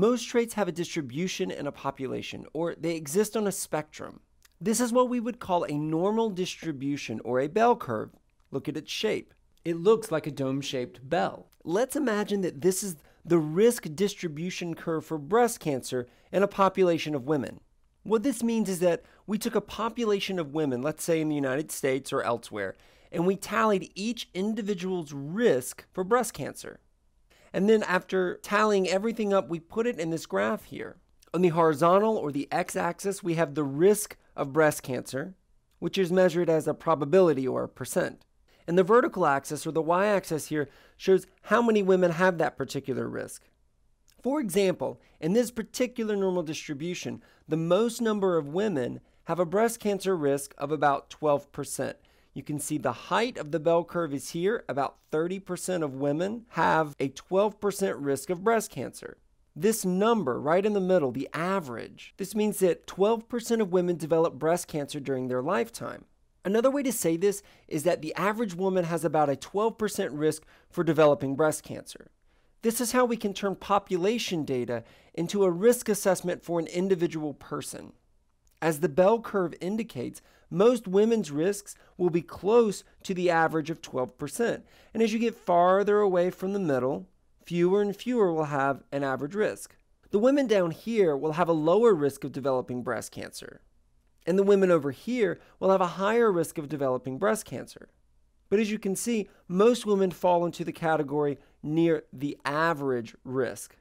Most traits have a distribution in a population, or they exist on a spectrum. This is what we would call a normal distribution or a bell curve. Look at its shape. It looks like a dome-shaped bell. Let's imagine that this is the risk distribution curve for breast cancer in a population of women. What this means is that we took a population of women, let's say in the United States or elsewhere, and we tallied each individual's risk for breast cancer. And then after tallying everything up, we put it in this graph here. On the horizontal or the x-axis, we have the risk of breast cancer, which is measured as a probability or a percent. And the vertical axis or the y-axis here shows how many women have that particular risk. For example, in this particular normal distribution, the most number of women have a breast cancer risk of about 12%. You can see the height of the bell curve is here. About 30% of women have a 12% risk of breast cancer. This number right in the middle, the average, this means that 12% of women develop breast cancer during their lifetime. Another way to say this is that the average woman has about a 12% risk for developing breast cancer. This is how we can turn population data into a risk assessment for an individual person. As the bell curve indicates, most women's risks will be close to the average of 12%. And as you get farther away from the middle, fewer and fewer will have an average risk. The women down here will have a lower risk of developing breast cancer, and the women over here will have a higher risk of developing breast cancer. But as you can see, most women fall into the category near the average risk.